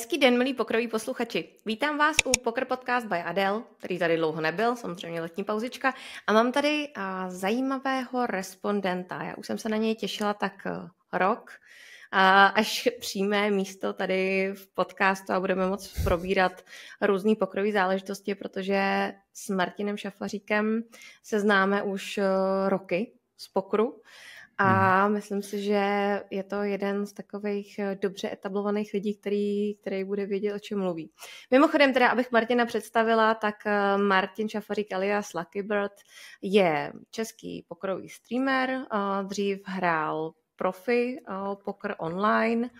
Hezký den, milí pokroví posluchači. Vítám vás u Poker Podcast by Adele, který tady dlouho nebyl, samozřejmě letní pauzička. A mám tady a, zajímavého respondenta. Já už jsem se na něj těšila tak e, rok, a, až přijme místo tady v podcastu a budeme moc probírat různé pokrové záležitosti, protože s Martinem Šafaříkem se známe už e, roky z pokru. A hmm. myslím si, že je to jeden z takových eh, dobře etablovaných lidí, který, který bude vědět, o čem mluví. Mimochodem, teda, abych Martina představila, tak eh, Martin Šafarík alias Lucky Bird je český pokrový streamer. Eh, dřív hrál profi poker online,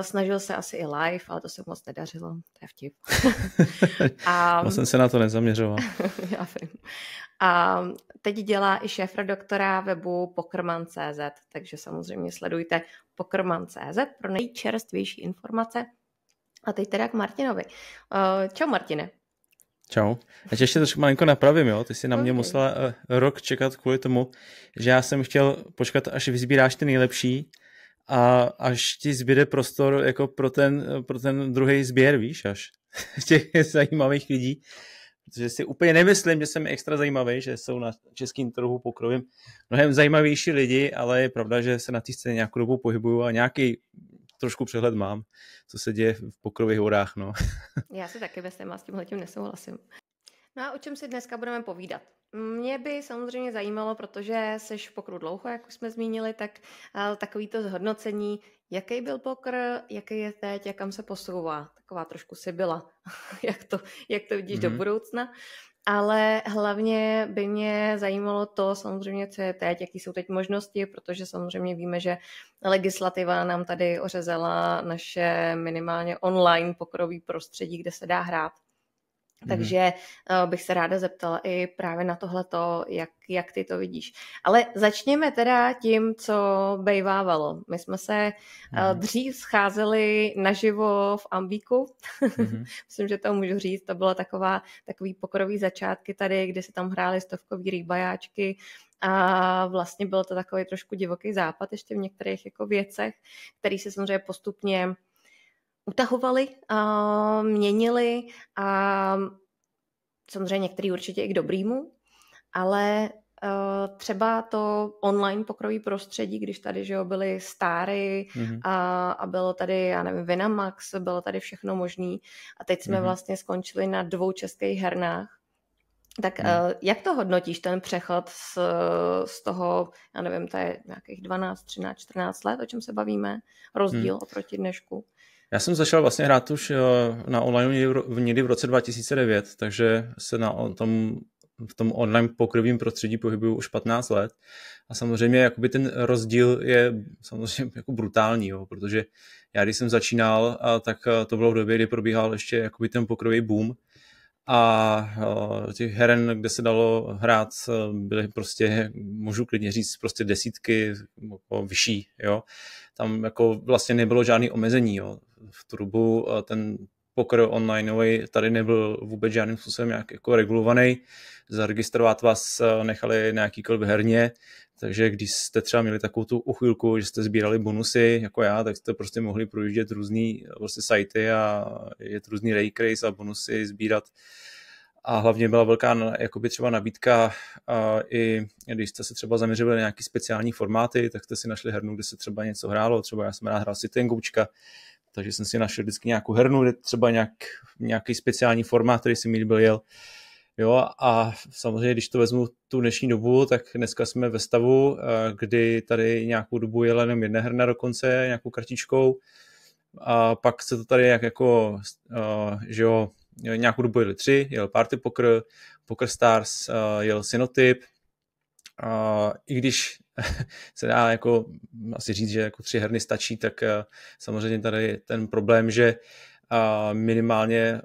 Snažil se asi i live, ale to se moc nedařilo, to je vtip. a... Já jsem se na to nezaměřoval. Já vím. A teď dělá i šéf doktora webu Pokrman.cz, takže samozřejmě sledujte Pokrman.cz pro nejčerstvější informace. A teď teda k Martinovi. Eh, čau Martine. Čau. Já ještě trošku malinko napravím, jo. Ty jsi na mě okay. musela eh, rok čekat kvůli tomu, že já jsem chtěl počkat, až vyzbíráš ty nejlepší a až ti zbyde prostor jako pro ten, pro ten druhý sběr, víš, až těch zajímavých lidí protože si úplně nemyslím, že jsem extra zajímavý, že jsou na českém trhu pokrovím mnohem zajímavější lidi, ale je pravda, že se na té scéně nějakou dobu pohybuju a nějaký trošku přehled mám, co se děje v pokrových horách. No. Já se taky ve s tímhle tím nesouhlasím. No a o čem si dneska budeme povídat? Mě by samozřejmě zajímalo, protože seš v pokru dlouho, jak už jsme zmínili, tak eh, takovýto zhodnocení, jaký byl pokr, jaký je teď, jak kam se posouvá. Taková trošku si byla, jak, to, jak to vidíš mm-hmm. do mhm. budoucna. Ale hlavně by mě zajímalo to samozřejmě, co je teď, jaký jsou teď možnosti, protože samozřejmě víme, že legislativa nám tady ořezela naše minimálně online pokrový prostředí, kde se dá hrát. Mhm. Takže uh, bych se ráda zeptala i právě na tohleto, jak, jak ty to vidíš. Ale začněme teda tím, co bejvávalo. My jsme se uh, dřív scházeli naživo v Ambíku. Mhm. Myslím, že to můžu říct. To bylo taková, takový pokrový začátky tady, kde se tam hrály stovkový rýbajáčky a vlastně byl to takový trošku divoký západ ještě v některých jako věcech, který se samozřejmě postupně utahovali, a měnili a samozřejmě některý určitě i k dobrýmu, ale eh, třeba to online pokroví prostředí, když tady že jo, byly stáry mm-hmm. a, a bylo tady, já nevím, Vinamax, bylo tady všechno možný a teď jsme mm-hmm. vlastně skončili na dvou českých hernách, tak hmm. uh, jak to hodnotíš, ten přechod z, z toho, já nevím, to je nějakých 12, 13, 14 let, o čem se bavíme, rozdíl hmm. oproti dnešku? Já jsem začal vlastně hrát už eh, na online v někdy v roce 2009, takže se na tom, v tom online pokrovým prostředí pohybuju už 15 let. A samozřejmě jakoby ten rozdíl je samozřejmě jako brutální, jo, protože já když jsem začínal, tak eh, to bylo v době, kdy probíhal ještě jakoby ten pokrový boom, a eh, těch heren, kde se dalo hrát, byly prostě, můžu klidně říct, prostě desítky jako vyšší, jo. Tam jako vlastně nebylo žádný omezení, jo v Turbu ten poker onlineový tady nebyl vůbec žádným způsobem nějak jako regulovaný. Zaregistrovat vás eh, nechali na jakýkoliv herně, takže když jste třeba měli takovou tu uchvilku, že jste sbírali bonusy, jako já, tak jste prostě mohli projíždět různý prostě sajty a je různý rake race a bonusy sbírat. A hlavně byla velká jakoby třeba nabídka, a i když jste se třeba zaměřili na nějaké speciální formáty, tak jste si našli hernu, kde se třeba něco hrálo. Třeba já jsem rád hrál Sitengoučka, takže jsem si našel vždycky nějakou hernu, kde třeba nějak, nějaký speciální formát, který jsem mi byl jel. Jo, a samozřejmě, když to vezmu tu dnešní dobu, tak dneska jsme ve stavu, eh, kdy tady nějakou dobu jela jenom jedna herna dokonce, nějakou kartičkou, a pak se to tady jak jako, eh, že jo, nějakou dobu jeli tři, jel Party Poker, Poker Stars, eh, jel Synotyp, i když se dá jako asi říct, že jako tři herny stačí, tak eh, samozřejmě tady je ten problém, že eh, minimálně eh,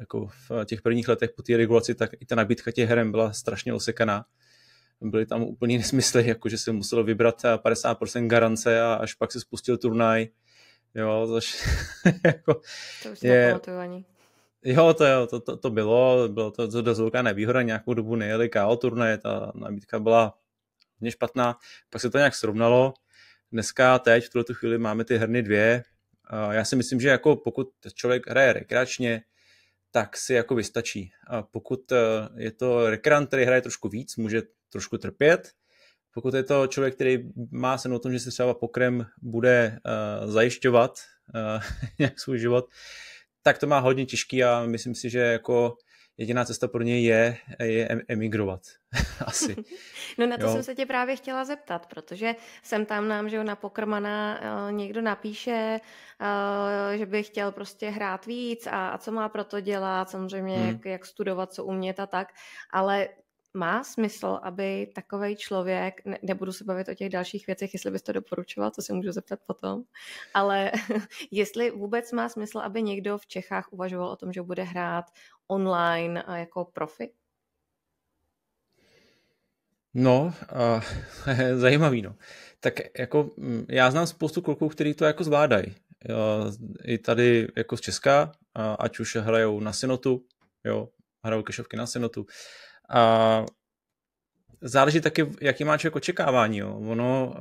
jako v těch prvních letech po té regulaci, tak i ta nabídka těch herem byla strašně osekaná. Byly tam úplně nesmysly, jako že se muselo vybrat 50% garance a až pak se spustil turnaj. Jo, zaž, jako to už je, ani. Jo, to, jo, to, to, to bylo, bylo to, to dost velká nevýhoda, nějakou dobu nejeli KO turnaje, ta nabídka byla hodně špatná, pak se to nějak srovnalo, dneska, teď, v tuto chvíli máme ty herny dvě, já si myslím, že jako pokud člověk hraje rekreačně, tak si jako vystačí. A pokud e, je to rekreant, který hraje trošku víc, může trošku trpět. Pokud je to člověk, který má sen o tom, že se třeba pokrem bude e, zajišťovat e, nějak svůj život, tak to má hodně těžký a myslím si, že jako jediná cesta pro něj je, je emigrovat. Asi. No na to jo. jsem se tě právě chtěla zeptat, protože jsem tam nám, že na pokrmana eh, někdo napíše, eh, že by chtěl prostě hrát víc a, a co má pro to dělat, samozřejmě hmm. jak, jak studovat, co umět a tak, ale má smysl, aby takový člověk, ne, nebudu se bavit o těch dalších věcech, jestli bys to doporučoval, to si můžu zeptat potom, ale jestli vůbec má smysl, aby někdo v Čechách uvažoval o tom, že bude hrát online eh, jako profi? No, uh, zajímavý, no. Tak jako mm, já znám spoustu kluků, který to jako zvládají. I tady jako z Česka, ať už hrajou na synotu, jo, hrajou kešovky na synotu, a záleží taky, jaký má člověk očekávání. Jo. Ono uh,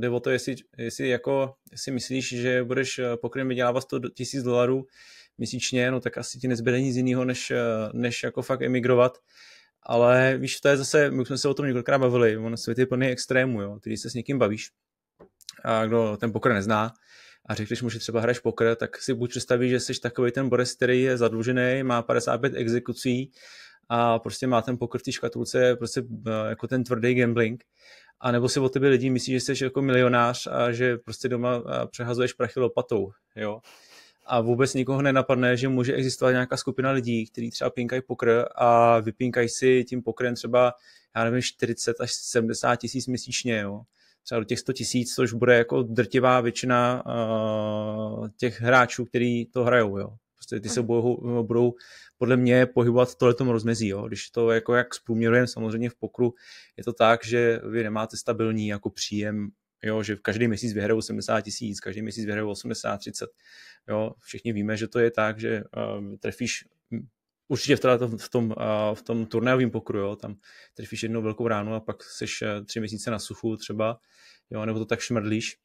jde o to, jestli, jestli jako si myslíš, že budeš eh, pokrym vydělávat 100 tisíc dolarů měsíčně, no tak asi ti nezbyde nic jiného, než, eh, než jako fakt emigrovat. Ale víš, to je zase, my jsme se o tom několikrát bavili, ono svět je plný extrému, jo. když se s někým bavíš, a kdo ten pokr nezná, a řekneš mu, že třeba hraješ pokr, tak si buď představíš, že jsi takový ten Boris, který je zadlužený, má 55 exekucí a prostě má ten pokr v té škatulce prostě eh, jako ten tvrdý gambling. A nebo si o tebe lidi myslí, že jsi jako milionář a že prostě doma eh, přehazuješ prachy lopatou, jo. A vůbec nikoho nenapadne, že může existovat nějaká skupina lidí, kteří třeba pinkají pokr a vypinkají si tím pokrem třeba, já nevím, 40 až 70 tisíc měsíčně, jo třeba do těch 100 tisíc, což bude jako drtivá většina uh, těch hráčů, který to hrajou. Jo. Prostě ty se hm. budou, budou podle mě pohybovat v tohletom rozmezí. Jo. Když to jako jak zprůměrujeme samozřejmě v pokru, je to tak, že vy nemáte stabilní jako příjem jo, že každý měsíc vyhrajou 80 tisíc, každý měsíc vyhrajou 80, 30. Jo, všichni víme, že to je tak, že uh, trefíš hm, určitě v, tom, v tom, uh, v tom turnajovém pokru, jo, tam trefíš jednou velkou ránu a pak jsi eh, tři měsíce na suchu třeba, jo, nebo to tak šmrdlíš.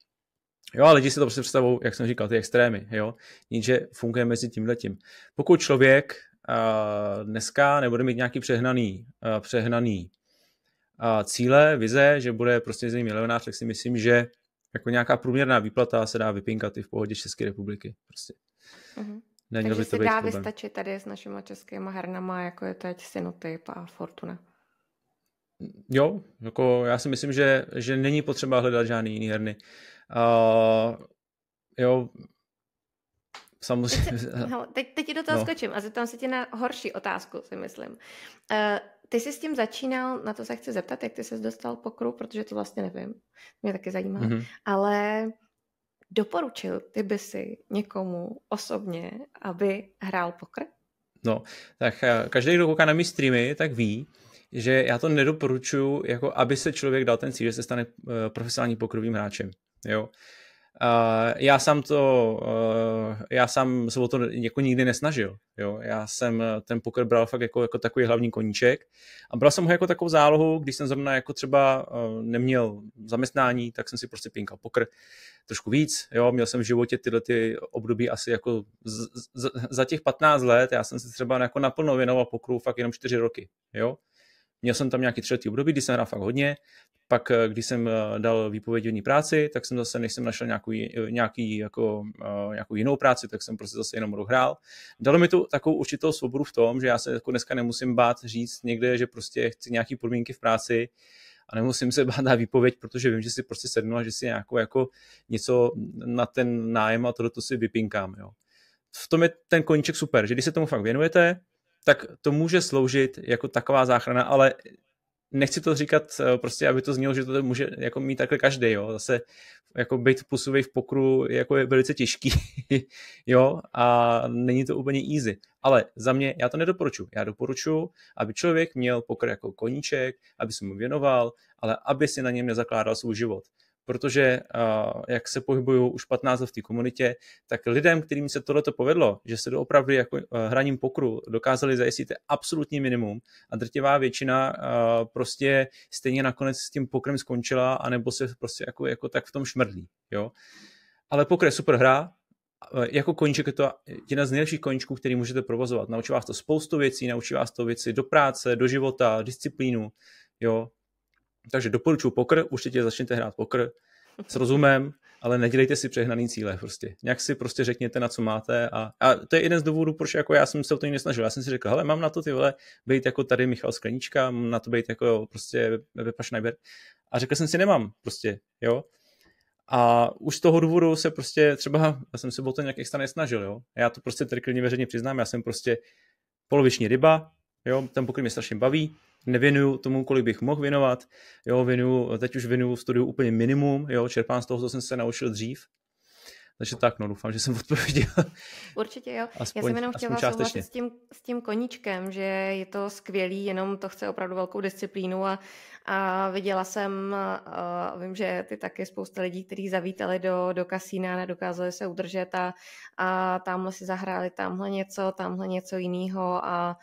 Jo, a lidi si to prostě představou, jak jsem říkal, ty extrémy, jo. Jinže funguje mezi tím letím. Pokud člověk uh, dneska nebude mít nějaký přehnaný, uh, přehnaný uh, cíle, vize, že bude prostě z milionář, tak si myslím, že jako nějaká průměrná výplata se dá vypinkat i v pohodě České republiky. Prostě. Uh-huh. Není Takže by to se dá problém. vystačit tady s našimi českými hernama, jako je teď Synotyp a Fortuna. Jo, jako já si myslím, že, že není potřeba hledat žádný jiný herny. Uh, Uh, jo, samozřejmě. Teď, teď, teď ti do toho no. skočím a zeptám se tě na horší otázku, si myslím. Uh, ty jsi s tím začínal, na to se chci zeptat, jak ty se dostal pokru, protože to vlastně nevím, mě taky zajímá, mm-hmm. ale doporučil ty by si někomu osobně, aby hrál pokr? No, tak eh, každý, kdo kouká na mý streamy, tak ví, že já to nedoporučuju, jako aby se člověk dal ten cíl, že se stane eh, profesionálním pokrovým hráčem jo. Uh, já sám to, uh, já sám se o to jako nikdy nesnažil, jo. Já jsem eh, ten poker bral fakt jako, jako takový hlavní koníček a bral jsem ho jako takovou zálohu, když jsem zrovna jako třeba uh, neměl zaměstnání, tak jsem si prostě pinkal poker trošku víc, jo. Měl jsem v životě tyhle ty období asi jako z, z, za těch 15 let, já jsem si třeba jako naplno věnoval pokru fakt jenom 4 roky, jo Měl jsem tam nějaký třetí období, kdy jsem hrál fakt hodně, pak eh, když jsem eh, dal výpovědění práci, tak jsem zase, než jsem našel nějakou, eh, nějaký, jako, nějakou jinou práci, tak jsem prostě zase jenom dohrál. Dalo mi to takovou určitou svobodu v tom, že já se jako dneska nemusím bát říct někde, že prostě chci nějaký podmínky v práci, a nemusím se bát na výpověď, protože vím, že si prostě sednu a že si nějakou jako něco na ten nájem a tohle to si vypinkám. Jo. V tom je ten koníček super, že když se tomu fakt věnujete, tak to může sloužit jako taková záchrana, ale nechci to říkat eh, prostě, aby to znělo, že to může jako mít takhle každý, jo. Zase jako být plusový v pokru jako je velice těžký, jo, a není to úplně easy. Ale za mě já to nedoporučuji. Já doporučuji, aby člověk měl pokr jako koníček, aby se mu věnoval, ale aby si na něm nezakládal svůj život protože uh, jak se pohybuju už 15 let v té komunitě, tak lidem, kterým se tohleto povedlo, že se doopravdy jako hraním pokru dokázali zajistit absolutní minimum a drtivá většina uh, prostě stejně nakonec s tím pokrem skončila, anebo se prostě jako, jako tak v tom šmrdlí, jo. Ale pokr je super hra, jako koníček je to jedna z nejlepších koníčků, který můžete provozovat. Naučí vás to spoustu věcí, naučí vás to věci do práce, do života, disciplínu, jo, takže doporučuji pokr, určitě začněte hrát pokr s rozumem, ale nedělejte si přehnaný cíle prostě. Nějak si prostě řekněte, na co máte a, a to je jeden z důvodů, proč jako já jsem se o to nesnažil. Já jsem si řekl, hele, mám na to ty vole být jako tady Michal Sklenička, mám na to být jako jo, prostě Pepa Schneider. A řekl jsem si, nemám prostě, jo. A už z toho důvodu se prostě třeba, já jsem se o to nějak extra nesnažil, jo. Já to prostě tady klidně veřejně přiznám, já jsem prostě poloviční ryba, jo, ten pokryt mě strašně baví, nevěnuju tomu, kolik bych mohl věnovat, jo, věnuju, teď už věnuju studiu úplně minimum, jo, čerpám z toho, co jsem se naučil dřív, takže tak, no doufám, že jsem odpověděl. Určitě jo. Aspoň, Já jsem jenom chtěla souhlasit s tím, s tím koníčkem, že je to skvělý, jenom to chce opravdu velkou disciplínu a, a viděla jsem, a vím, že ty taky spousta lidí, kteří zavítali do, do kasína, nedokázali se udržet a, a tamhle si zahráli tamhle něco, tamhle něco jiného a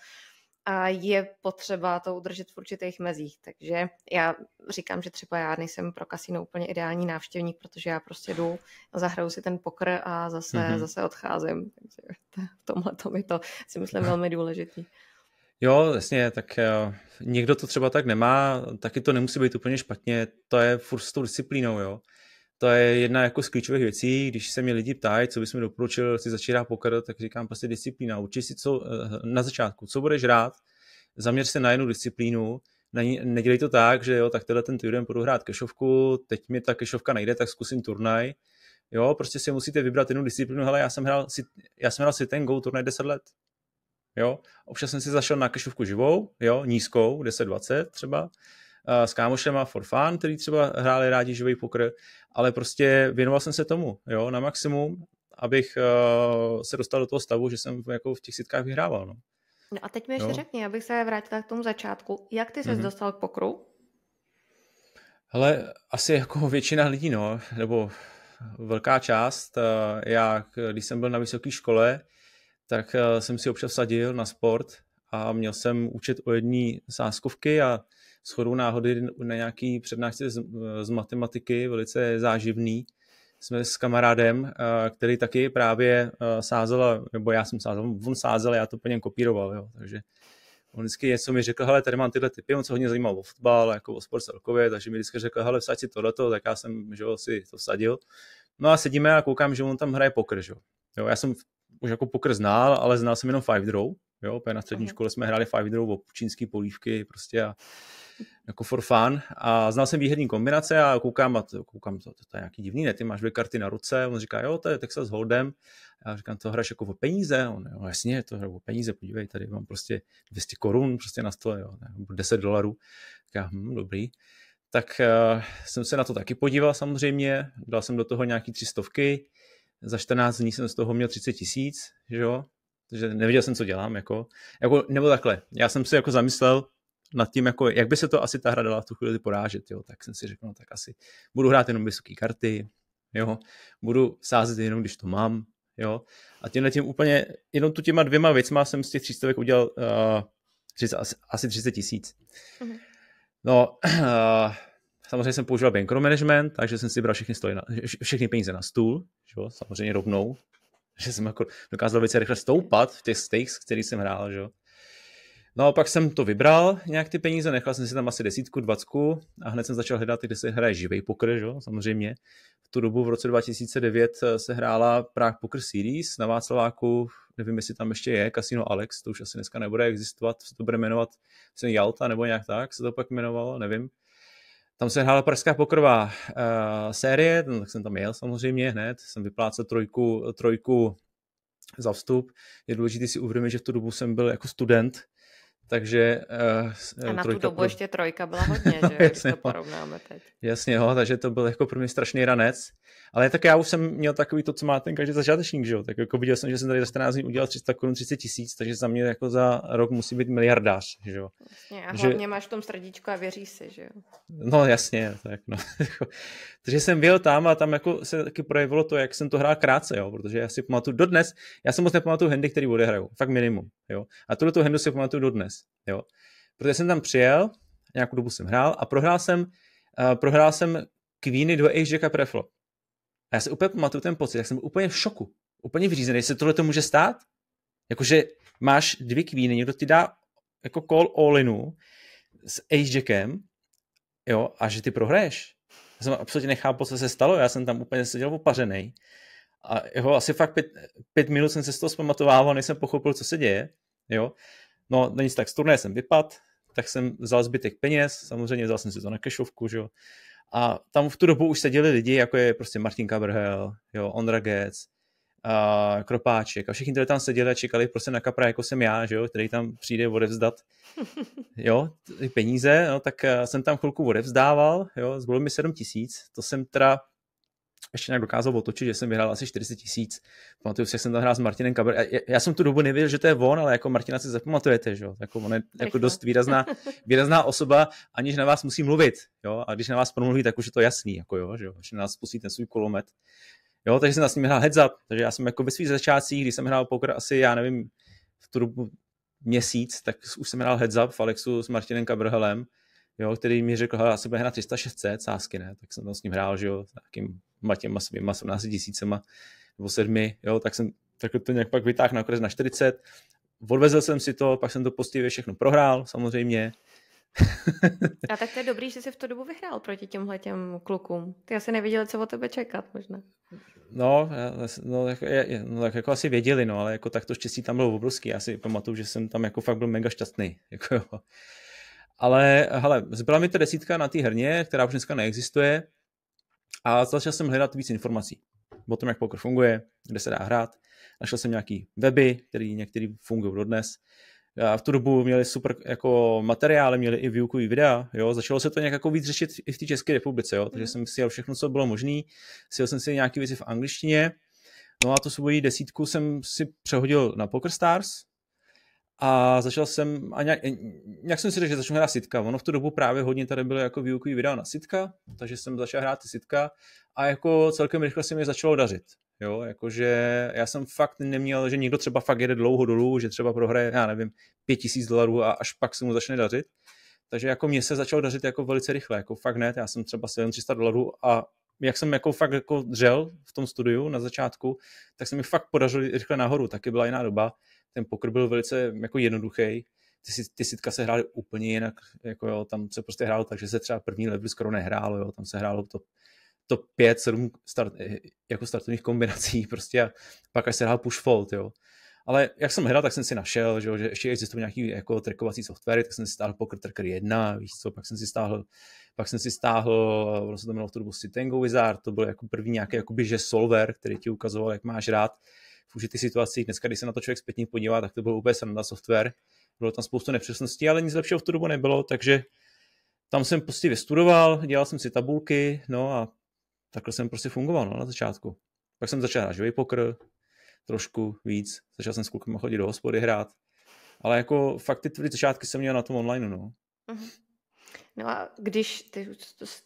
a je potřeba to udržet v určitých mezích. Takže já říkám, že třeba já nejsem pro kasino úplně ideální návštěvník, protože já prostě jdu, zahraju si ten pokr a zase, mm-hmm. zase odcházím. Takže v tomhle to mi to si myslím velmi důležitý. Jo, jasně, tak jo. Eh, někdo to třeba tak nemá, taky to nemusí být úplně špatně, to je furt s tou disciplínou, jo to je jedna jako z klíčových věcí, když se mě lidi ptají, co bys mi doporučil, si začíná pokrát, tak říkám prostě disciplína. Určitě si co, eh, na začátku, co budeš rád, zaměř se na jednu disciplínu, ne, nedělej to tak, že jo, tak teda ten týden budu hrát kešovku, teď mi ta kešovka nejde, tak zkusím turnaj. Jo, prostě si musíte vybrat jednu disciplínu, hele, já jsem hrál, si, já jsem hrál si ten go turnaj 10 let. Jo, občas jsem si zašel na kešovku živou, jo, nízkou, 10-20 třeba, Eh, s kámošema for fun, který třeba hráli rádi živý pokr, ale prostě věnoval jsem se tomu, jo, na maximum, abych uh, se dostal do toho stavu, že jsem jako v těch sitkách vyhrával, no. No a teď mi ještě jo. řekni, abych se vrátila k tomu začátku. Jak ty jsi mm-hmm. dostal k pokru? Hele, asi jako většina lidí, no, nebo velká část. Eh, já, když jsem byl na vysoké škole, tak jsem si občas sadil na sport a měl jsem účet o jedné sáskovky a shodou náhody na nějaký přednášce z, z matematiky, velice záživný, jsme s kamarádem, eh, který taky právě eh, sázel, nebo já jsem sázel, on sázel, já to po něm kopíroval, jo, takže on vždycky něco mi řekl, hele, tady mám tyhle typy, on se hodně zajímal o fotbal, jako o sport celkově, takže mi vždycky řekl, hele, vsaď si tohleto, tak já jsem, že ho, si to vsadil. No a sedíme a koukám, že on tam hraje pokr, že jo. já jsem už jako pokr znal, ale znal jsem jenom Five Draw, jo, na střední škole jsme hráli Five Draw o čínský polívky prostě a jako for fun. A znal jsem výherní kombinace a koukám, a to, koukám to, to, to, je nějaký divný, ne? Ty máš dvě karty na ruce. On říká, jo, to je Texas Hold'em. já říkám, to hraješ jako o peníze. On, jo, jasně, to hraje o peníze, podívej, tady mám prostě 200 korun prostě na stole, jo, nebo 10 dolarů. Říká, hm, dobrý. Tak uh, jsem se na to taky podíval samozřejmě, dal jsem do toho nějaký tři stovky, za 14 dní jsem z toho měl 30 tisíc, že jo, takže nevěděl jsem, co dělám, jako, jako, nebo takhle, já jsem si jako zamyslel, nad tím, jako, jak by se to asi ta hra dala v tu chvíli porážet, jo, tak jsem si řekl, no, tak asi budu hrát jenom vysoké karty, jo, budu sázet jenom, když to mám, jo, a tím tím úplně, jenom tu těma dvěma věcma jsem z těch přístavek udělal uh, eh, 30, asi, 30 tisíc. Mhm. No, uh, samozřejmě jsem používal bankroll management, takže jsem si bral všechny, stoly na, všechny peníze na stůl, jo, samozřejmě rovnou, že jsem jako dokázal velice rychle stoupat v těch stakes, který jsem hrál, že jo. No a pak jsem to vybral, nějak ty peníze, nechal jsem si tam asi desítku, dvacku a hned jsem začal hledat, kde se hraje živý poker, že? samozřejmě. V tu dobu v roce 2009 eh, se hrála Prague Poker Series na Václaváku, nevím, jestli tam ještě je, Casino Alex, to už asi dneska nebude existovat, se to bude jmenovat, jsem Jalta nebo nějak tak se to pak jmenovalo, nevím. Tam se hrála Pražská pokrová uh, eh, série, no, tak jsem tam jel samozřejmě hned, jsem vyplácel trojku, trojku za vstup. Je důležité si uvědomit, že v tu dobu jsem byl jako student, takže... Uh, A na tu dobu pro... ještě trojka byla hodně, no, že? no, jasně, když to no. porovnáme teď. Jasně, ho, takže to byl jako pro mě strašný ranec. Ale tak já už jsem měl takový to, co má ten každý začátečník, že jo? Tak jako viděl jsem, že jsem tady za 14 dní udělal 300 korun 30 tisíc, takže za mě jako za rok musí být miliardář, že jo? Jasně, a že... hlavně máš v tom srdíčko a věříš si, že jo? No jasně, tak no. takže jsem byl tam a tam jako se taky projevilo to, jak jsem to hrál krátce, jo? Protože já si pamatuju dodnes, já jsem moc nepamatuju hendy, který odehraju, fakt minimum, jo? A tuto tu hendu si pamatuju dodnes jo. Protože jsem tam přijel, nějakou dobu jsem hrál a prohrál jsem, uh, prohrál jsem Queeny 2 Ace Jacka Preflop. A já si úplně pamatuju ten pocit, jak jsem úplně v šoku, úplně vyřízený, se tohle to může stát? Jakože máš dvě Queeny, někdo ti dá jako call all inu s Ace Jackem, jo, a že ty prohraješ. Já jsem absolutně nechápal, co se stalo, já jsem tam úplně seděl opařený. A jo, asi fakt pět, pět minut jsem se z toho zpamatovával, než jsem pochopil, co se děje. Jo. No, na nic tak, z turné jsem vypad, tak jsem vzal zbytek peněz, samozřejmě vzal jsem si to na kešovku, že jo. A tam v tu dobu už seděli lidi, jako je prostě Martin Kabrhel, jo, Ondra Gec, a Kropáček a všichni, kteří tam seděli a čekali prostě na kapra, jako jsem já, že jo, který tam přijde odevzdat jo, ty peníze, no, tak eh, jsem tam chvilku odevzdával, jo, zbylo mi 7 tisíc, to jsem teda ještě nějak dokázal otočit, že jsem vyhrál asi 40 tisíc. Pamatuju si, jak jsem tam hrál s Martinem Kabr. Já, já, jsem tu dobu nevěděl, že to je on, ale jako Martina si zapamatujete, že jo? Jako on je jako dost výrazná, výrazná osoba, aniž na vás musí mluvit, jo? A když na vás promluví, tak už je to jasný, jako jo, že jo? Že na nás pustí ten svůj kolomet. Jo, takže jsem s ním hrál heads up, takže já jsem jako ve svých začátcích, když jsem hrál poker asi, já nevím, v tu dobu měsíc, tak už jsem hrál heads up v Alexu s Martinem Kabrhelem, jo, který mi řekl, že asi bude hrát 300 600 sásky, ne? Tak jsem tam s ním hrál, že jo, s nějakým těma svýma 17 tisícema nebo sedmi, jo, tak jsem tak to nějak pak vytáhl okres na 40. Odvezl jsem si to, pak jsem to postivě všechno prohrál, samozřejmě. A tak to je dobrý, že jsi v tu dobu vyhrál proti těmhle těm klukům. Ty asi nevěděli, co o tebe čekat možná. No, no, tak, no, tak jako asi věděli, no, ale jako tak to štěstí tam bylo obrovský. Já si pamatuju, že jsem tam jako fakt byl mega šťastný. Jako jo. Ale hele, zbyla mi ta desítka na té herně, která už dneska neexistuje. A začal jsem hledat víc informací o tom, jak poker funguje, kde se dá hrát. Našel jsem nějaký weby, které některý fungují dodnes. A v tu dobu měli super jako materiály, měli i výukový videa, jo, začalo se to nějak jako víc řešit i v té České republice, jo, takže mhm. jsem si jel všechno, co bylo možné, sjel jsem si nějaké věci v angličtině, no a tu svoji desítku jsem si přehodil na PokerStars, a začal jsem, a nějak, nějak jsem si řekl, že začnu hrát sitka. Ono v tu dobu právě hodně tady bylo jako výukový video na sitka, takže jsem začal hrát ty sitka a jako celkem rychle se mi začalo dařit. Jo, jakože já jsem fakt neměl, že někdo třeba fakt jede dlouho dolů, že třeba prohraje, já nevím, pět tisíc dolarů a až pak se mu začne dařit. Takže jako mě se začalo dařit jako velice rychle, jako fakt net, já jsem třeba 700 dolarů a jak jsem jako fakt jako dřel v tom studiu na začátku, tak se mi fakt podařilo rychle nahoru, taky byla jiná doba ten pokr byl velice jako jednoduchý. Ty, ty sitka se hrály úplně jinak, jako jo, tam se prostě hrálo tak, že se třeba první level skoro nehrálo, jo, tam se hrálo to to 5, 7 start, eh, jako startovních kombinací prostě a pak až se hrál push fold, jo. Ale jak jsem hrál, tak jsem si našel, že, že ještě existují nějaký jako trackovací software, tak jsem si stáhl Poker Tracker 1, víš co, pak jsem si stáhl, pak jsem si stáhl, ono se to jmenovalo v tu dobu Sitengo Wizard, to byl jako první nějaký jakoby, že solver, který ti ukazoval, jak máš rád v užitých situacích. Dneska, když se na to člověk zpětně podívá, tak to bylo úplně sranda software. Bylo tam spoustu nepřesností, ale nic lepšího v tu dobu nebylo, takže tam jsem prostě vystudoval, dělal jsem si tabulky, no a takhle jsem prostě fungoval no, na začátku. Pak jsem začal hrát živý pokr, trošku víc, začal jsem s klukama chodit do hospody hrát, ale jako fakt ty tvrdé začátky jsem měl na tom online, no. Uh-huh. No a když, ty,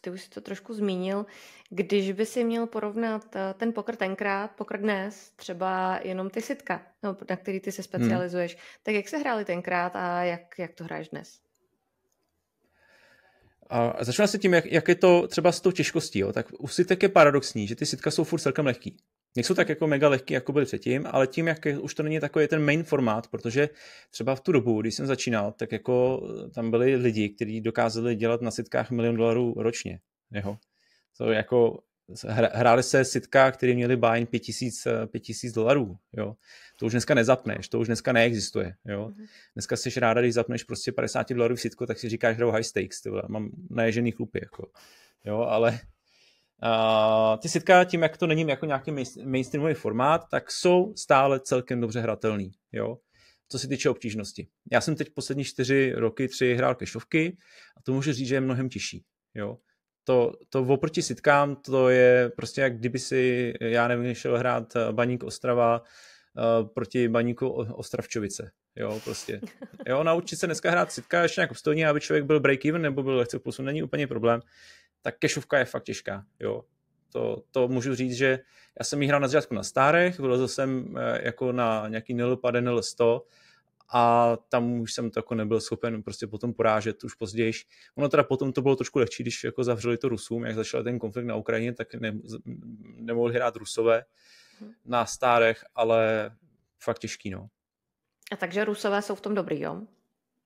ty už jsi to trošku zmínil, když by si měl porovnat eh, ten pokr tenkrát, pokr dnes, třeba jenom ty sitka, no, na který ty se hmm. specializuješ, hmm. tak jak se hráli tenkrát a jak, jak to hráš dnes? A začal se tím, jak, jak je to třeba s tou těžkostí. Jo? Tak u sitek je paradoxní, že ty sitka jsou furt celkem lehký. Nejsou tak jako mega lehký, jako byly předtím, ale tím, jak už to není takový ten main formát, protože třeba v tu dobu, když jsem začínal, tak jako eh, tam byli lidi, kteří dokázali dělat na sitkách milion dolarů ročně. Jo. To jako hráli se sitka, které měly bájen 5000, 5000 dolarů. Jo. To už dneska nezapneš, to už dneska neexistuje. Jo. Mhm. Dneska jsi ráda, když zapneš prostě 50 dolarů sitko, tak si říkáš, hrajou high stakes, vole, mám naježený chlupy. Jako. Jo, ale Uh, ty sitka tím, jak to není jako nějaký mainstreamový formát, tak jsou stále celkem dobře hratelný, jo, co se týče obtížnosti. Já jsem teď poslední čtyři roky, tři hrál kešovky a to můžu říct, že je mnohem těžší, jo. To, to oproti sitkám, to je prostě jak kdyby si, já nevím, šel hrát eh, Baník Ostrava uh, proti Baníku Ostravčovice, jo, prostě. Jo, naučit se dneska hrát sitka ještě nějak obstojně, aby člověk byl break-even nebo byl lehce v není úplně problém tak kešovka je fakt těžká. Jo. To, to můžu říct, že já jsem ji hrál na začátku na stárech, vylezl jsem eh, jako na nějaký NL 50, NL 100 a tam už jsem to jako nebyl schopen prostě potom porážet už později. Ono teda potom to bylo trošku lehčí, když jako zavřeli to Rusům, jak začal ten konflikt na Ukrajině, tak ne, nemohli hrát Rusové mhm. na stárech, ale fakt těžký, no. A takže Rusové jsou v tom dobrý, jo?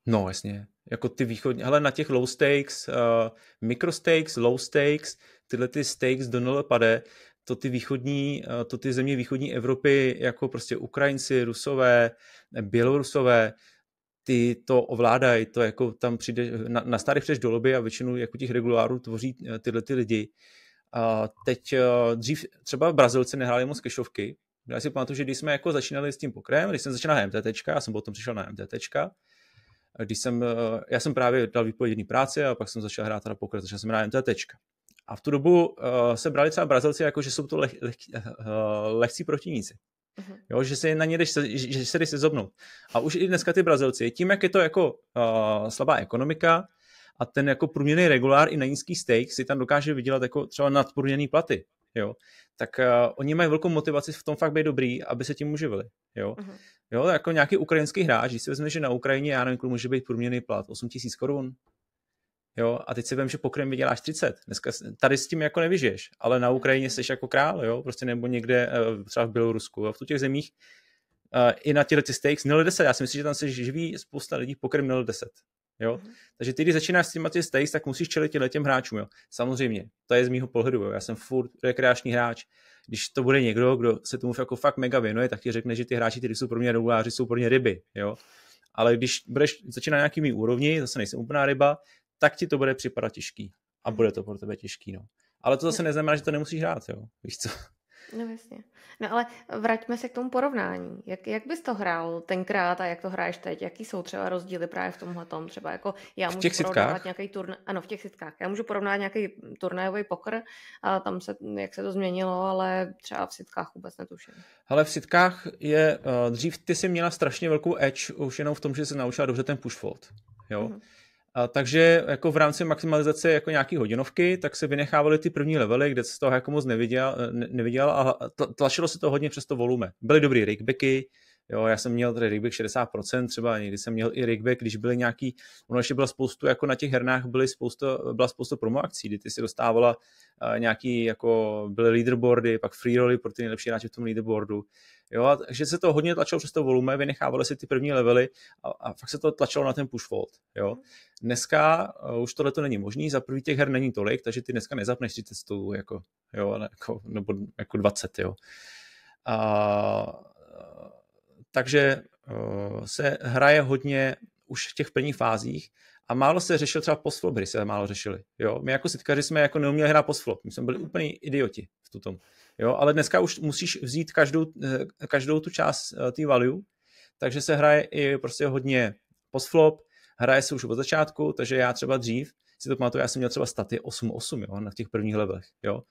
No jasně, jako ty východní, ale na těch low stakes, uh, micro stakes, low stakes, tyhle ty stakes do nule pade, to ty východní, uh, to ty země východní Evropy, jako prostě Ukrajinci, Rusové, eh, Bělorusové, ty to ovládají, to jako tam přijde, na, na starých přeš do lobby a většinu jako těch regulárů tvoří tyhle ty lidi. A teď dřív třeba Brazilce nehráli moc kešovky, já si pamatuju, že když jsme jako začínali s tím pokrem, když jsem začínal na MTT, já jsem potom přišel na MTT, Eh, když jsem, eh, já jsem právě dal výpovědní práci a pak jsem začal hrát na poker, začal jsem hrát MTT. A v tu dobu uh, se brali třeba Brazilci jako, že jsou to leh, leh, uh, lehcí protivníci. Uh-huh. Jo, že se na ně jdeš, že, že se jdeš se zobnout. A už i dneska ty Brazilci, tím, jak je to jako uh, slabá ekonomika a ten jako průměrný regulár i na nízký stake si tam dokáže vydělat jako třeba nadprůměrný platy jo, tak uh, oni mají velkou motivaci v tom fakt být dobrý, aby se tím uživili, jo. Uh-huh. Jo, jako nějaký ukrajinský hráč, když si vezme, že na Ukrajině, já nevím, může být průměrný plat, 8 tisíc korun, jo, a teď si vím, že pokrym vyděláš 30, dneska tady s tím jako nevyžiješ, ale na Ukrajině jsi mhm. jako král, jo, prostě nebo někde uh, třeba v Bělorusku, jo, v těch zemích, Uh, i na těch stakes 0,10. Já si myslím, že tam se živí spousta lidí pokrm 0,10. Jo? Mm-hmm. Takže ty, když začínáš tím ty stakes, tak musíš čelit těm těm hráčům. Jo? Samozřejmě, to je z mýho pohledu. Jo? Já jsem furt rekreační hráč. Když to bude někdo, kdo se tomu jako fakt mega věnuje, tak ti řekne, že ty hráči, kteří jsou pro mě reguláři, jsou pro mě ryby. Jo? Ale když budeš začínat na nějakými úrovni, zase nejsem úplná ryba, tak ti to bude připadat těžký. A bude to pro tebe těžký. No. Ale to zase neznamená, že to nemusíš hrát. Jo? Víš co? No jasně. No ale vraťme se k tomu porovnání. Jak, jak bys to hrál tenkrát a jak to hraješ teď? Jaký jsou třeba rozdíly právě v tomhle tom? Třeba jako já v můžu porovnávat nějaký turn. ano v těch sitkách, já můžu porovnávat nějaký turnajový pokr a tam se, jak se to změnilo, ale třeba v sitkách vůbec netuším. Ale v sitkách je, eh, dřív ty jsi měla strašně velkou edge už jenom v tom, že jsi naučila dobře ten pushfold. Jo? Mm-hmm a takže jako v rámci maximalizace jako nějaký hodinovky, tak se vynechávaly ty první levely, kde se toho jako moc neviděl, ne, neviděl a tlačilo se to hodně přes to volume. Byly dobrý rakebacky, Jo, já jsem měl tady rigback 60%, třeba někdy jsem měl i rigback, když byly nějaký, ono ještě byla spoustu, jako na těch hernách byly spoustu, byla spousta promo akcí, kdy ty si dostávala eh, nějaký, jako byly leaderboardy, pak free roly pro ty nejlepší hráče v tom leaderboardu. Jo, a takže se to hodně tlačilo přes to volume, vynechávali si ty první levely a, a fakt se to tlačilo na ten push vault. Jo. Dneska uh, už tohle to není možné, za prvý těch her není tolik, takže ty dneska nezapneš 30 stolů, jako, jo, jako, nebo jako 20, jo. A, takže eh, se hraje hodně už v těch prvních fázích a málo se řešil třeba postflop hry, se málo řešili. Jo? My jako sitkaři jsme jako neuměli hrát postflop, my jsme byli úplně idioti v tom. Jo? Ale dneska už musíš vzít každou, eh, každou tu část eh, té value, takže se hraje i prostě hodně postflop, hraje se už od začátku, takže já třeba dřív si to pamatuju, já jsem měl třeba staty 8-8 jo, na těch prvních levelech. Jo?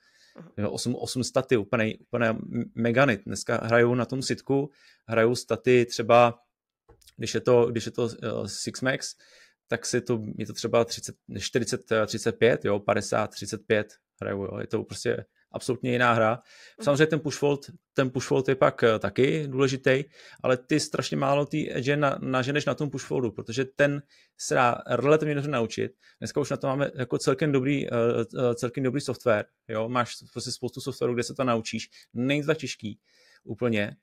8, 8 staty, úplně, úplně meganit. Dneska hrajou na tom sitku, hrajou staty třeba, když je to, když je to uh, Six Max, tak si to, je to třeba 30, 40, 35, jo, 50, 35 hrajou, jo. je to prostě absolutně jiná hra. Mhm. Samozřejmě ten pushvolt, ten pushvolt je pak eh, taky důležitý, ale ty strašně málo ty edge na, naženeš na tom pushvoltu, protože ten se dá relativně dobře naučit. Dneska už na to máme jako celkem dobrý, eh, eh, celkem dobrý software. Jo? Máš prostě spoustu softwaru, kde se to naučíš. Není to těžký úplně.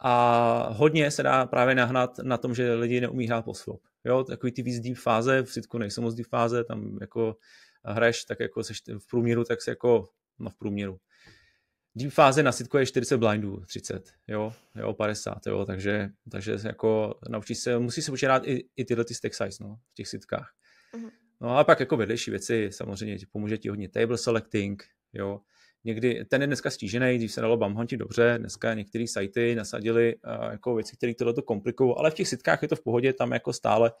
A hodně se dá právě nahnat na tom, že lidi neumí hrát poslop. Jo, takový ty víc deep fáze, v sitku nejsou moc deep fáze, tam jako hraješ, tak jako seš v průměru, tak se jako v průměru. Deep fáze na sitko je 40 blindů, 30, jo, jo, 50, jo, takže, takže jako naučí se, musí se počítat i, i tyhle ty stack size, no, v těch sitkách. Mhm. No a pak jako vedlejší věci, samozřejmě ti pomůže ti hodně table selecting, jo, někdy, ten je dneska stížený, když se dalo bamhantit dobře, dneska některé sajty nasadili uh, jako věci, které tohle to komplikují, ale v těch sitkách je to v pohodě, tam jako stále,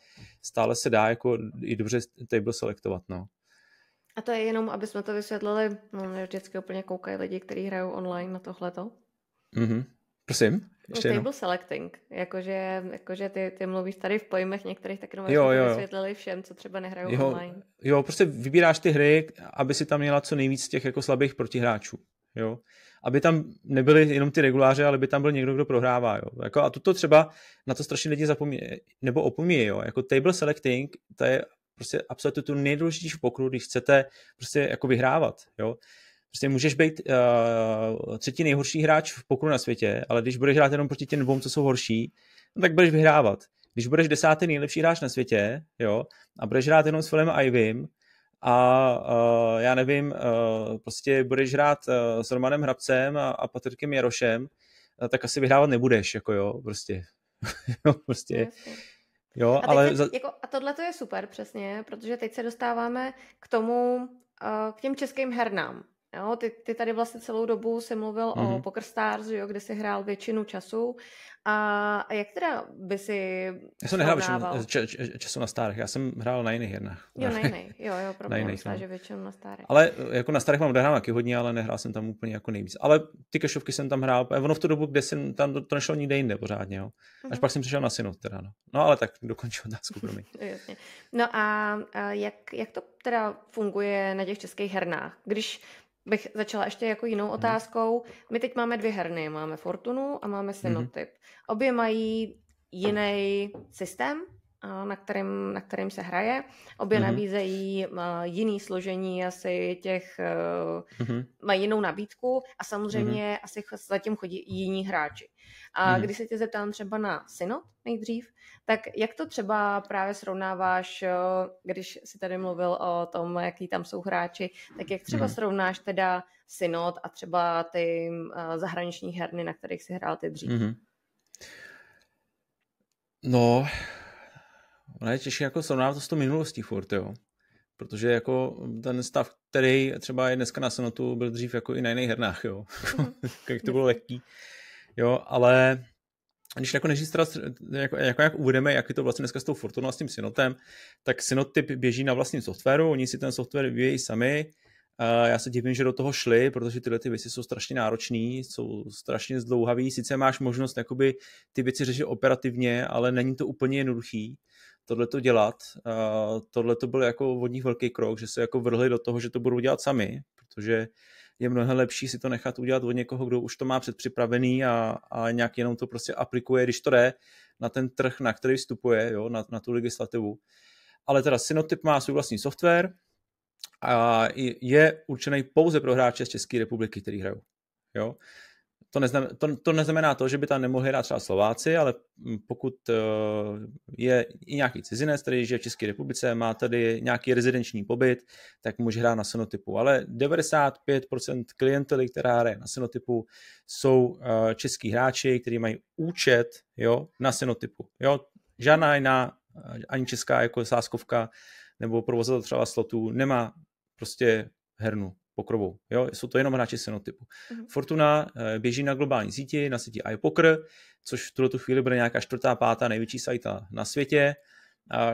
stále se dá jako i dobře table selectovat, no. A to je jenom, aby jsme to vysvětlili, no vždycky úplně koukají lidi, kteří hrajou online na tohleto. Mhm. Prosím? No, ještě no, table selecting, jakože, jakože ty, ty mluvíš tady v pojmech některých, tak jenom jo, jo, jo. vysvětlili všem, co třeba nehrajou jo, online. Jo, prostě vybíráš ty hry, aby si tam měla co nejvíc těch jako slabých protihráčů, jo. Aby tam nebyly jenom ty reguláře, ale by tam byl někdo, kdo prohrává, jo. Jako, a tuto třeba na to strašně lidi zapomíjí, nebo opomíjí, jo. Jako table selecting, to je prostě absolutně tu nejdůležitější pokru, když chcete prostě jako vyhrávat, jo. Prostě můžeš být uh, třetí nejhorší hráč v pokru na světě, ale když budeš hrát jenom proti těm dvou, co jsou horší, no, tak budeš vyhrávat. Když budeš desátý nejlepší hráč na světě, jo, a budeš hrát jenom s Filem Ivym, a uh, já nevím, uh, prostě budeš hrát uh, s Romanem Hrabcem a, a Patrkem Jarošem, uh, tak asi vyhrávat nebudeš, jako jo, prostě. prostě. Jasně. Jo, a ale... Se, jako, a tohle to je super, přesně, protože teď se dostáváme k tomu, eh, k těm českým hernám. Jo, ty, ty tady vlastně celou dobu jsi mluvil mm-hmm. o mhm. Poker Stars, jo, kde jsi hrál většinu času. A jak teda by si Já jsem nehrál většinu č, eh, č, času na starých, já jsem hrál na jiných hrách. Jo, na jiných, jo, jo, problém, na jiných, myslím, že většinu na starých. Ale eh, jako na starých mám odehrál taky hodně, ale nehrál jsem tam úplně jako nejvíc. Ale ty kešovky jsem tam hrál, eh, ono v tu dobu, kde jsem tam to nešlo nikde jinde pořádně, jo. Až mm-hmm. pak jsem přišel na synu teda, no. No ale tak dokončil otázku, pro mě. No, no a, a jak, jak to teda funguje na těch českých hernách? Když bych začala ještě jako jinou mhm. otázkou. My teď máme dvě herny, máme Fortunu a máme mhm. Synotyp. hmm Obě mají jiný systém, na kterým, na kterým se hraje. Obě mm-hmm. nabízejí jiný složení asi těch, mm-hmm. mají jinou nabídku a samozřejmě mm-hmm. asi zatím chodí jiní hráči. A mm-hmm. když se tě zeptám třeba na Synod nejdřív, tak jak to třeba právě srovnáváš, e, když si tady mluvil o tom, jaký tam jsou hráči, tak jak třeba mm-hmm. srovnáš teda Synod a třeba ty e, zahraniční herny, na kterých si hrál ty dřív? Mm-hmm. No, Ona je těžší jako srovnávat to s tou minulostí furt, jo. Protože jako ten stav, který třeba je dneska na Sonotu, byl dřív jako i na jiných hernách, jo. Mhm. Jak to bylo lehký. Jo, ale když jako teda, jako, jako, jak uvedeme, jak je to vlastně dneska s tou Fortuna a s tím Synotem, tak Synotyp běží na vlastním softwaru, oni si ten software vyvíjejí sami, já se divím, že do toho šli, protože tyhle ty věci jsou strašně náročné, jsou strašně zdlouhavé. Sice máš možnost jakoby, ty věci řešit operativně, ale není to úplně jednoduchý tohle to dělat. Tohle to byl jako od nich velký krok, že se jako vrhli do toho, že to budou dělat sami, protože je mnohem lepší si to nechat udělat od někoho, kdo už to má předpřipravený a, a nějak jenom to prostě aplikuje, když to jde, na ten trh, na který vstupuje, jo, na, na tu legislativu. Ale teda Synotyp má svůj vlastní software a je určený pouze pro hráče z České republiky, který hrajou. Jo? to, neznamená, to, to neznamená to, že by tam nemohli hrát třeba Slováci, ale pokud eh, je i nějaký cizinec, který žije v České republice, má tady nějaký rezidenční pobyt, tak může hrát na senotypu. Ale 95% klientely, která hraje na senotypu, jsou eh, český hráči, kteří mají účet jo, na senotypu. Jo, žádná jiná, eh, ani česká jako sáskovka nebo provozovatel třeba slotů nemá prostě hernu pokrovu. Jo? Jsou to jenom hráči senotypu. Mm-hmm. Fortuna eh, běží na globální síti, na síti iPoker, což v tuto chvíli bude nějaká čtvrtá, pátá největší sajta na světě,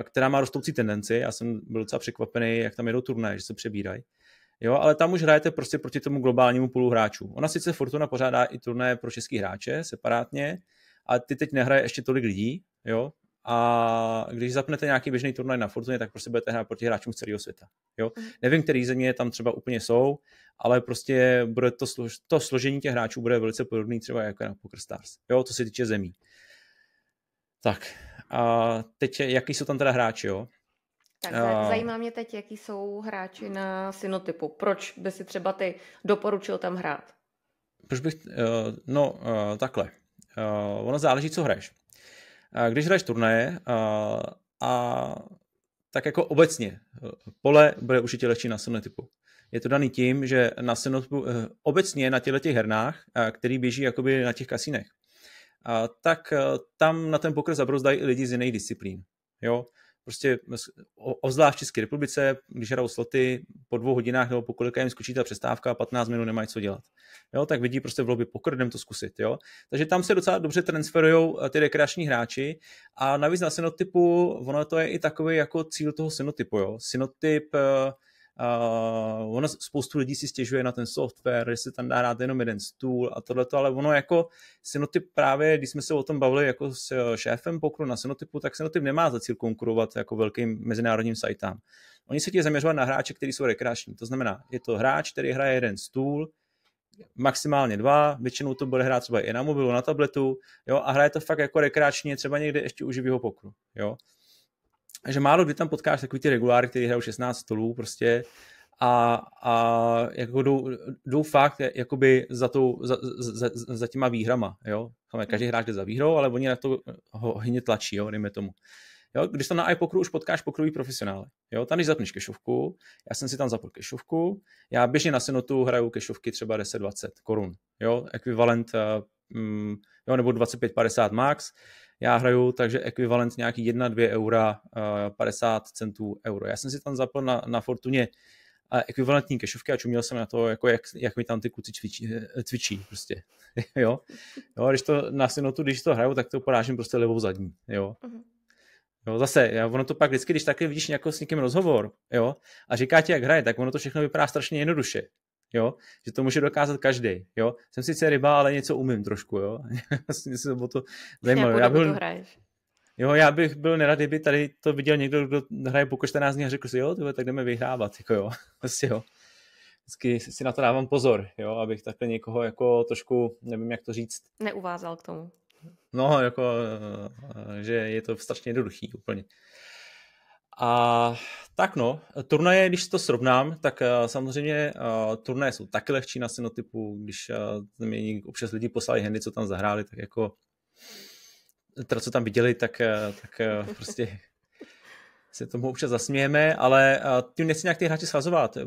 která má rostoucí tendenci. Já jsem byl docela překvapený, jak tam jedou turnaje, že se přebírají. Jo, ale tam už hrajete prostě proti tomu globálnímu půlu hráčů. Ona sice Fortuna pořádá i turné pro český hráče separátně, ale ty teď nehraje ještě tolik lidí, jo, a když zapnete nějaký běžný turnaj na Fortuně, tak prostě budete hrát proti hráčům z celého světa. Jo? Mm. Nevím, který země tam třeba úplně jsou, ale prostě bude to, slož, to složení těch hráčů bude velice podobné třeba jako na Poker Stars, jo? co se týče zemí. Tak, a teď, jaký jsou tam teda hráči, jo? Tak a... zajímá mě teď, jaký jsou hráči na synotypu. Proč by si třeba ty doporučil tam hrát? Proč bych, eh, no eh, takhle, eh, ono záleží, co hraješ. Když hraješ turnaje a, a tak jako obecně e, pole bude určitě lehčí na typu. Je to daný tím, že na senotypu e, obecně na těchto těch hernách, který běží jakoby na těch kasínech, tak e, tam na ten pokr zabrozdají i lidi z jiných disciplín. Jo? prostě obzvlášť v České republice, když hrajou sloty po dvou hodinách nebo po kolika jim skočí ta přestávka a 15 minut nemají co dělat. Jo, tak vidí prostě v lobby pokrdem to zkusit. Jo. Takže tam se docela dobře transferují eh, ty rekreační hráči a navíc na synotypu, ono to je i takový jako cíl toho synotypu. Jo. Synotyp uh, eh, Uh, ono spoustu lidí si stěžuje na ten software, že se tam dá dát jenom jeden stůl a tohleto, ale ono jako Synotyp právě, když jsme se o tom bavili jako s eh, šéfem pokru na Synotypu, tak Synotyp nemá za cíl konkurovat jako velkým mezinárodním sajtám. Oni se tě zaměřovat na hráče, kteří jsou rekreační. To znamená, je to hráč, který hraje jeden stůl, maximálně dva, většinou to bude hrát třeba i na mobilu, na tabletu, jo, a hraje to fakt jako rekreačně, třeba někde ještě u živého pokru, jo že málo kdy tam potkáš takový ty reguláry, který hrajou 16 stolů prostě a, a jako jdou, jdou fakt jakoby za, tou, za, za, za těma výhrama, jo. Každý hráč jde za výhrou, ale oni na to ho hodně tlačí, jo, dejme tomu. Jo, když tam na iPokru už potkáš pokrový profesionály. Jo, tam když zapneš kešovku, já jsem si tam zapl kešovku, já běžně na Senotu hraju kešovky třeba 10-20 korun, jo, ekvivalent, eh, mm, jo, nebo 25-50 max, já hraju, takže ekvivalent nějaký 1-2 eura, 50 eh, centů euro. Já jsem si tam zapl na, na Fortuně eh, ekvivalentní kešovky a čuměl jsem na to, jako jak, jak mi tam ty kluci cvičí, eh, cvičí prostě, jo. jo. když to na synotu, když to hraju, tak to porážím prostě levou zadní, jo. Mhm. Jo, zase, jo, ono to pak vždycky, když taky vidíš jako s někým rozhovor, jo, a říká ti, jak hraje, tak ono to všechno vypadá strašně jednoduše, jo, že to může dokázat každý, jo. Jsem sice ryba, ale něco umím trošku, jo. Já vlastně se o to zajímalo. Já byl, Jo, já bych byl nerad, kdyby tady to viděl někdo, kdo hraje po 14 dní a řekl si, jo, tyhle, tak jdeme vyhrávat, jako jo, vlastně jo. Vždycky si na to dávám pozor, jo, abych takhle někoho jako trošku, nevím, jak to říct. Neuvázal k tomu. No, jako, eh, že je to strašně jednoduchý úplně. A tak no, turnaje, když to srovnám, tak eh, samozřejmě uh, turnaje jsou taky lehčí na synotypu, když uh, eh, mě občas lidi poslali hendy, co tam zahráli, tak jako to, co tam viděli, tak, uh, tak uh, prostě se tomu občas zasmějeme, ale uh, ty nechci nějak ty hráči schazovat. Uh,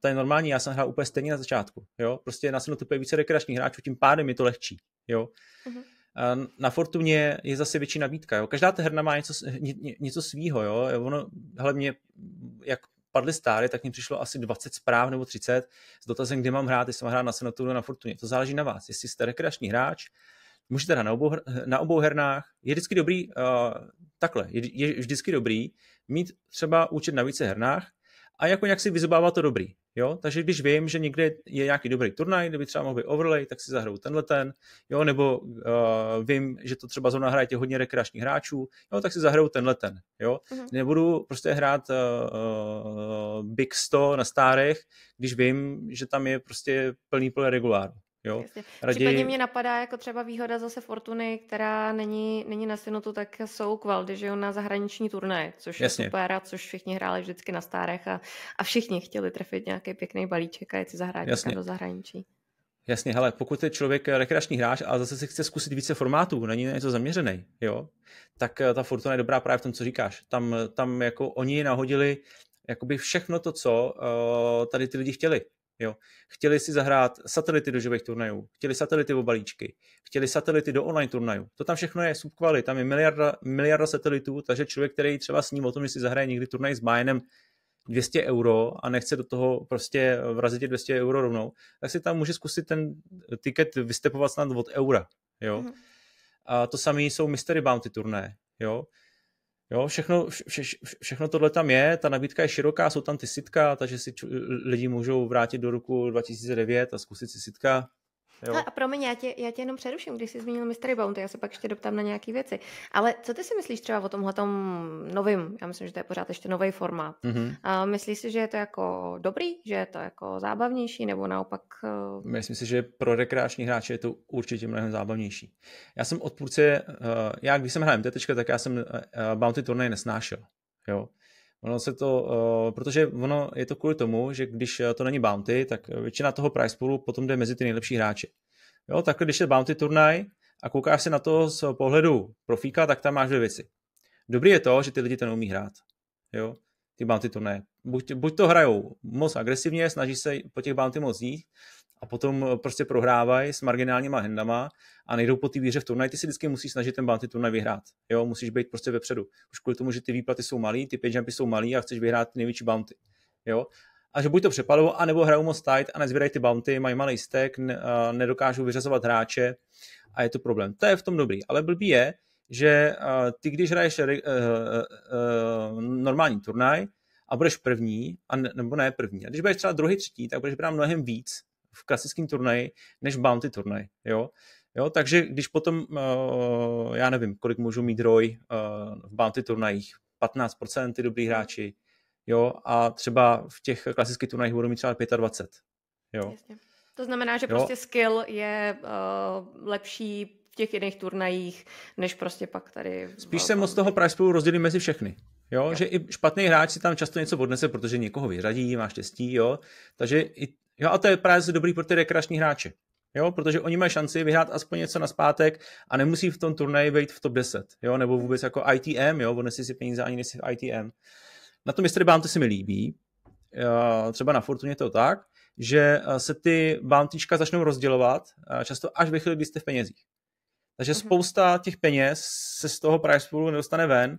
to je normální, já jsem hrál úplně stejně na začátku. Jo? Prostě na synotypu je více rekreačních hráčů, tím pádem je to lehčí. Jo? Uh-huh na Fortuně je zase větší nabídka. Jo. Každá ta herna má něco, ně, něco svýho. Jo. Ono, hele, mě, jak padly stáry, tak mi přišlo asi 20 zpráv nebo 30 s dotazem, kde mám hrát, jestli mám hrát na Senatoru nebo na Fortuně. To záleží na vás. Jestli jste rekreační hráč, můžete hrát na obou, na obou hernách. Je vždycky dobrý, uh, takhle, je, je vždycky dobrý mít třeba účet na více hernách a jako nějak si vyzobávat to dobrý. Jo, takže když vím, že někde je nějaký dobrý turnaj, kde by třeba mohl být overlay, tak si zahraju tenhle ten, jo, nebo uh, vím, že to třeba zrovna hraje hodně rekreačních hráčů, jo, tak si zahraju tenhle ten, jo. Mm-hmm. Nebudu prostě hrát uh, Big 100 na stárech, když vím, že tam je prostě plný plný reguláru, Jo? Jasně. Raději... Případně mě napadá jako třeba výhoda zase Fortuny, která není, není na synotu, tak jsou kvaldy, že jo, na zahraniční turné, což Jasně. je super, a což všichni hráli vždycky na stárech a, a všichni chtěli trefit nějaký pěkný balíček a jet si zahrát do zahraničí. Jasně, hele, pokud je člověk rekreační hráč a zase si chce zkusit více formátů, není na něco zaměřený, jo, tak eh, ta Fortuna je dobrá právě v tom, co říkáš. Tam, eh, tam jako oni nahodili jakoby všechno to, co uh, tady ty lidi chtěli. Jo. Chtěli si zahrát satelity do živých turnajů, chtěli satelity o balíčky, chtěli satelity do online turnajů. To tam všechno je subkvalit, tam je miliarda, miliarda satelitů, takže člověk, který třeba ním o tom, že si zahraje někdy turnaj s Bayernem 200 euro a nechce do toho prostě vrazit 200 euro rovnou, tak si tam může zkusit ten tiket vystepovat snad od eura. Jo. Mm-hmm. A to samé jsou Mystery Bounty turné. Jo? Jo, všechno, vše, všechno tohle tam je, ta nabídka je široká, jsou tam ty sitka, takže si č- lidi můžou vrátit do roku 2009 a zkusit si sitka. Jo. Hele, a promiň, já tě, já tě jenom přeruším, když jsi zmínil Mystery Bound, já se pak ještě doptám na nějaké věci. Ale co ty si myslíš třeba o tomhle novým, já myslím, že to je pořád ještě nový formát. Mm-hmm. A myslíš si, že je to jako dobrý, že je to jako zábavnější, nebo naopak? Eh, myslím si, že pro rekreační hráče je to určitě mnohem zábavnější. Já jsem odpůrce, jak eh, já když jsem hrál MT, tak já jsem eh, Bounty turnej nesnášel. Jo. Ono se to, eh, protože ono je to kvůli tomu, že když eh, to není bounty, tak eh, většina toho price poolu potom jde mezi ty nejlepší hráče. Jo, tak když je bounty turnaj a koukáš se na to z pohledu profíka, tak tam máš dvě věci. Dobrý je to, že ty lidi to neumí hrát. Jo, ty bounty turnaje. Buď, buď to hrajou moc agresivně, snaží se po těch bounty moc jít, a potom eh, prostě prohrávají s marginálníma hendama a nejdou po té víře v turnaji. Ty si vždycky musíš snažit ten bounty turnaj vyhrát. Jo, musíš být prostě vepředu. Už kvůli tomu, že ty výplaty jsou malý, ty page jumpy jsou malý a chceš vyhrát ty největší bounty. Jo? A že buď to přepadou, anebo hrajou moc tight a nezbírají ty bounty, mají malý stack, nedokážou vyřazovat hráče a je to problém. To je v tom dobrý, ale blbý je, že ty, když hraješ uh, uh, uh, normální turnaj a budeš první, a ne, nebo ne první, a když budeš třeba druhý, třetí, tak budeš brát mnohem víc, v klasickém turnaji než v bounty turnaji, jo. Jo, takže když potom, uh, já nevím, kolik můžu mít roj uh, v bounty turnajích, 15% ty dobrý mhm. hráči, jo, a třeba v těch klasických turnajích budu mít třeba 25, jo. Jasně. To znamená, že jo. prostě skill je uh, lepší v těch jiných turnajích, než prostě pak tady... Spíš se moc toho price poolu rozdělí mezi všechny. Jo, jo, že i špatný hráč si tam často něco odnese, protože někoho vyřadí, má štěstí, jo. Takže i Jo, a to je právě dobrý pro ty rekreační hráče. Jo, protože oni mají šanci vyhrát aspoň něco na zpátek a nemusí v tom turnaji být v top 10, jo, nebo vůbec jako ITM, jo, on si peníze ani nejsi v ITM. Na tom mystery bounty se mi líbí, třeba na Fortuně to tak, že eh, se ty bountyčka začnou rozdělovat, eh, často až ve chvíli, kdy jste v penězích. Takže mm-hmm. spousta těch peněz se z toho price poolu nedostane ven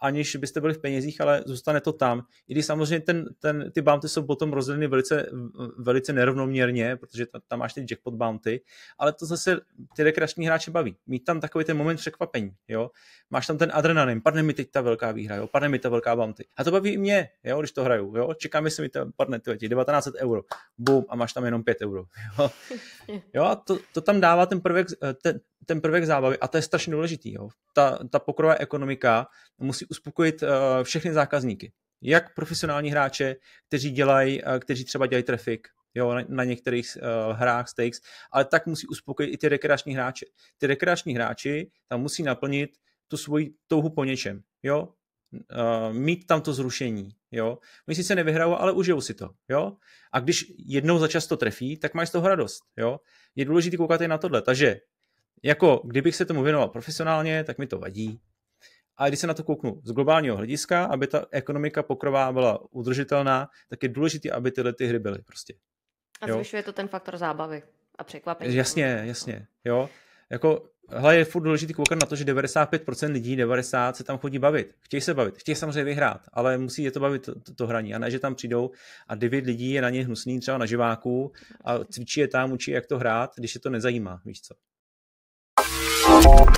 aniž byste byli v penězích, ale zůstane to tam. I když samozřejmě ten, ten, ty bounty jsou potom rozděleny velice, velice nerovnoměrně, protože tam, tam máš ty jackpot bounty, ale to zase ty rekreační hráče baví. Mít tam takový ten moment překvapení, jo. Máš tam ten adrenalin, padne mi teď ta velká výhra, jo, padne mi ta velká bounty. A to baví i mě, jo, když to hraju, jo. Čekám, jestli mi to padne ty 1900 euro, Boom a máš tam jenom 5 euro, jo. jo a to, to tam dává ten prvek, eh, ten, ten prvek zábavy, a to je strašně důležitý, jo. Ta, ta pokrová ekonomika musí uspokojit uh, všechny zákazníky. Jak profesionální hráče, kteří dělají, uh, kteří třeba dělají trafik, jo, na, na některých uh, hrách, stakes, ale tak musí uspokojit i ty rekreační hráče. Ty rekreační hráči tam musí naplnit tu svoji touhu po něčem, jo, uh, mít tam to zrušení, jo. My si se nevyhrajou, ale užijou si to, jo. A když jednou za čas to trefí, tak máš z toho radost, jo. Je důležité koukat i na tohle, takže jako kdybych se tomu věnoval profesionálně, tak mi to vadí. A když se na to kouknu z globálního hlediska, aby ta ekonomika pokrová byla udržitelná, tak je důležité, aby tyhle ty hry byly prostě. A zvyšuje to ten faktor zábavy a překvapení. Jasně, jasně, jo. Jako, hle, je furt důležité koukat na to, že 95% lidí, 90% se tam chodí bavit. Chtějí se bavit, chtějí samozřejmě vyhrát, ale musí je to bavit to, to, to hraní. A ne, že tam přijdou a 9 lidí je na ně hnusný třeba na živáku a cvičí je tam, učí, jak to hrát, když je to nezajímá, víš co. Thank you.